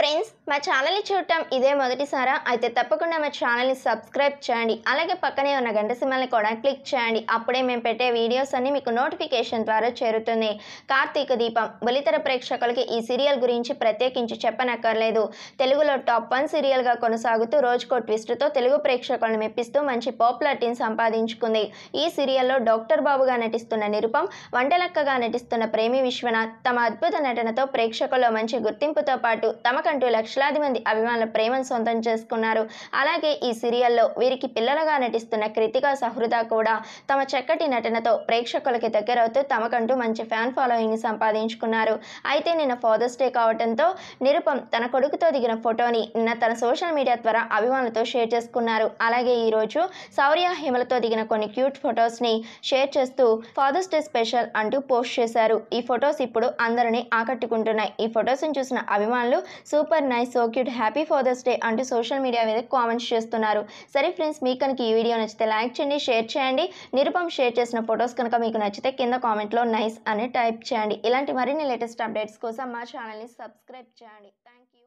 friends మా ఛానల్ని చూడటం ఇదే మొదటిసారా అయితే తప్పకుండా మా ఛానల్ని సబ్స్క్రైబ్ చేయండి అలాగే పక్కనే ఉన్న గంట సిమ్మల్ని కూడా క్లిక్ చేయండి అప్పుడే మేము పెట్టే వీడియోస్ అన్నీ మీకు నోటిఫికేషన్ ద్వారా చేరుతుంది కార్తీక దీపం బలితర ప్రేక్షకులకి ఈ సీరియల్ గురించి ప్రత్యేకించి చెప్పనక్కర్లేదు తెలుగులో టాప్ వన్ సీరియల్గా కొనసాగుతూ రోజుకో ట్విస్ట్తో తెలుగు ప్రేక్షకులను మెప్పిస్తూ మంచి పాపులారిటీని సంపాదించుకుంది ఈ సీరియల్లో డాక్టర్ బాబుగా నటిస్తున్న నిరుపం వంటలక్కగా నటిస్తున్న ప్రేమి విశ్వనాథ్ తమ అద్భుత నటనతో ప్రేక్షకుల్లో మంచి గుర్తింపుతో పాటు తమకు నాకంటూ లక్షలాది మంది అభిమానుల ప్రేమను సొంతం చేసుకున్నారు అలాగే ఈ సీరియల్లో వీరికి పిల్లలుగా నటిస్తున్న కృతిక సహృద కూడా తమ చక్కటి నటనతో ప్రేక్షకులకి దగ్గరవుతూ తమకంటూ మంచి ఫ్యాన్ ఫాలోయింగ్ సంపాదించుకున్నారు అయితే నిన్న ఫాదర్స్ డే కావడంతో నిరుపం తన కొడుకుతో దిగిన ఫోటోని నిన్న తన సోషల్ మీడియా ద్వారా అభిమానులతో షేర్ చేసుకున్నారు అలాగే ఈరోజు సౌర్య హిమలతో దిగిన కొన్ని క్యూట్ ఫొటోస్ని షేర్ చేస్తూ ఫాదర్స్ డే స్పెషల్ అంటూ పోస్ట్ చేశారు ఈ ఫొటోస్ ఇప్పుడు అందరినీ ఆకట్టుకుంటున్నాయి ఈ ఫొటోస్ని చూసిన అభిమానులు super nice so cute happy father's day అంటూ సోషల్ మీడియా మీద కామెంట్స్ చేస్తున్నారు సరే ఫ్రెండ్స్ మీకు కనుక ఈ వీడియో నచ్చితే లైక్ చేయండి షేర్ చేయండి నిరుపం షేర్ చేసిన ఫొటోస్ కనుక మీకు నచ్చితే కింద కామెంట్లో నైస్ అని టైప్ చేయండి ఇలాంటి మరిన్ని లేటెస్ట్ అప్డేట్స్ కోసం మా ఛానల్ని సబ్స్క్రైబ్ చేయండి థ్యాంక్ యూ